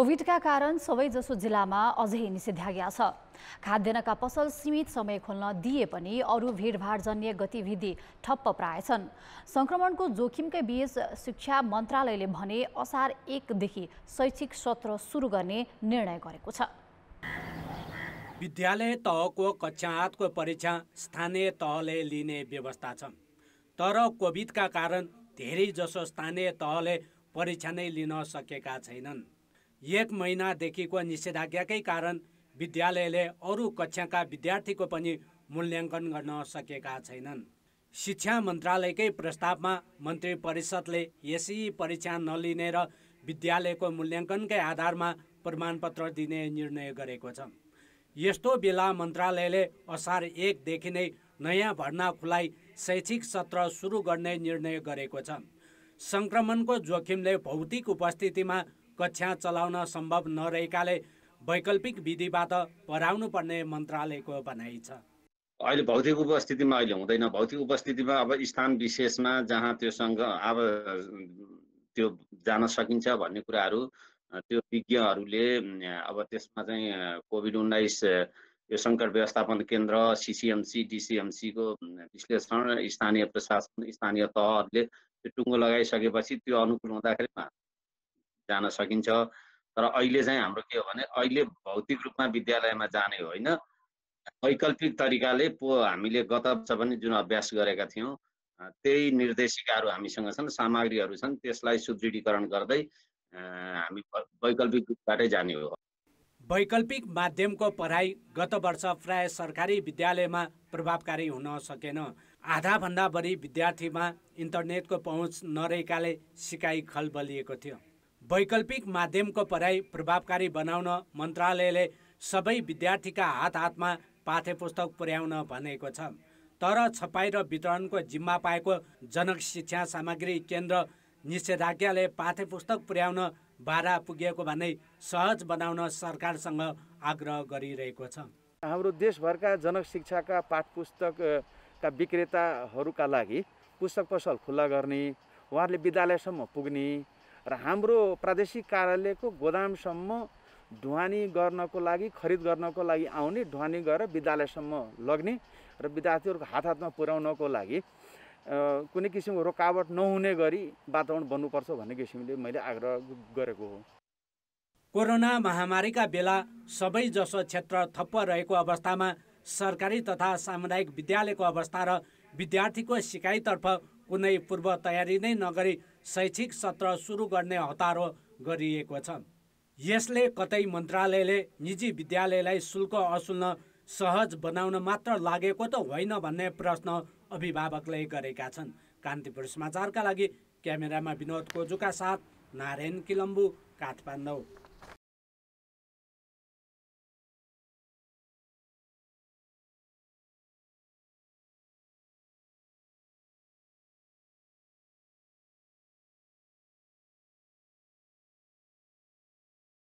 कोभिडका कारण सबैजसो जिल्लामा अझै निषेधाज्ञा छ खाद्यान्नका पसल सीमित समय खोल्न दिए पनि अरू भिडभाडजन्य गतिविधि ठप्प प्राय छन् सङ्क्रमणको जोखिमकै बीच शिक्षा मन्त्रालयले भने असार एकदेखि शैक्षिक सत्र सुरु गर्ने निर्णय गरेको छ विद्यालय तहको कक्षा आठको परीक्षा स्थानीय तहले लिने व्यवस्था छ तर कोभिडका कारण धेरैजसो स्थानीय तहले परीक्षा नै लिन सकेका छैनन् एक महिनादेखिको निषेधाज्ञाकै कारण विद्यालयले अरू कक्षाका विद्यार्थीको पनि मूल्याङ्कन गर्न सकेका छैनन् शिक्षा मन्त्रालयकै प्रस्तावमा मन्त्री परिषदले यसै परीक्षा नलिने र विद्यालयको मूल्याङ्कनकै आधारमा प्रमाणपत्र दिने निर्णय गरेको छ यस्तो बेला मन्त्रालयले असार एकदेखि नै नयाँ भर्ना खुलाई शैक्षिक सत्र सुरु गर्ने निर्णय गरेको छ सङ्क्रमणको जोखिमले भौतिक उपस्थितिमा कक्षा चलाउन सम्भव नरहेकाले वैकल्पिक विधिबाट पढाउनुपर्ने मन्त्रालयको भनाइ छ अहिले भौतिक उपस्थितिमा अहिले हुँदैन भौतिक उपस्थितिमा अब स्थान विशेषमा जहाँ त्योसँग अब त्यो जान सकिन्छ भन्ने कुराहरू त्यो विज्ञहरूले अब त्यसमा चाहिँ कोभिड उन्नाइस यो सङ्कट व्यवस्थापन केन्द्र सिसिएमसी डिसिएमसीको विश्लेषण स्थानीय प्रशासन स्थानीय तहहरूले त्यो टुङ्गो लगाइसकेपछि त्यो अनुकूल हुँदाखेरि जान सकिन्छ तर अहिले चाहिँ हाम्रो के हो भने अहिले भौतिक रूपमा विद्यालयमा जाने होइन वैकल्पिक तरिकाले पो हामीले गत वर्ष पनि जुन अभ्यास गरेका थियौँ त्यही निर्देशिकाहरू हामीसँग छन् सामग्रीहरू छन् त्यसलाई सुदृढीकरण गर्दै हामी वैकल्पिक रूपबाटै जाने हो वैकल्पिक माध्यमको पढाइ गत वर्ष प्राय सरकारी विद्यालयमा प्रभावकारी हुन सकेन आधाभन्दा बढी विद्यार्थीमा इन्टरनेटको पहुँच नरहेकाले सिकाइ खलबलिएको थियो वैकल्पिक माध्यमको पढाइ प्रभावकारी बनाउन मन्त्रालयले सबै विद्यार्थीका हात हातमा पाठ्य पुस्तक पुर्याउन भनेको छ तर छपाई र वितरणको जिम्मा पाएको जनक शिक्षा सामग्री केन्द्र निषेधाज्ञाले पाठ्य पुस्तक पुर्याउन बाधा पुगेको भन्दै सहज बनाउन सरकारसँग आग्रह गरिरहेको छ हाम्रो देशभरका जनक शिक्षाका पाठ पुस्तकका विक्रेताहरूका लागि पुस्तक पसल खुल्ला गर्ने उहाँहरूले विद्यालयसम्म पुग्ने र हाम्रो प्रादेशिक कार्यालयको गोदामसम्म ढुवानी गर्नको लागि खरिद गर्नको लागि आउने ढुवानी गरेर विद्यालयसम्म लग्ने र विद्यार्थीहरूको हात हातमा पुर्याउनको लागि कुनै किसिमको रोकावट नहुने गरी वातावरण बन्नुपर्छ भन्ने किसिमले मैले आग्रह गरेको हो कोरोना महामारीका बेला सबैजसो क्षेत्र थप्प रहेको अवस्थामा सरकारी तथा सामुदायिक विद्यालयको अवस्था र विद्यार्थीको सिकाइतर्फ कुनै पूर्व तयारी नै नगरी शैक्षिक सत्र सुरु गर्ने हतारो गरिएको छ यसले कतै मन्त्रालयले निजी विद्यालयलाई शुल्क असुल्न सहज बनाउन मात्र लागेको त होइन भन्ने प्रश्न अभिभावकले गरेका छन् कान्तिपुर समाचारका लागि क्यामेरामा विनोद कोजुका साथ नारायण किलम्बु काठमाडौँ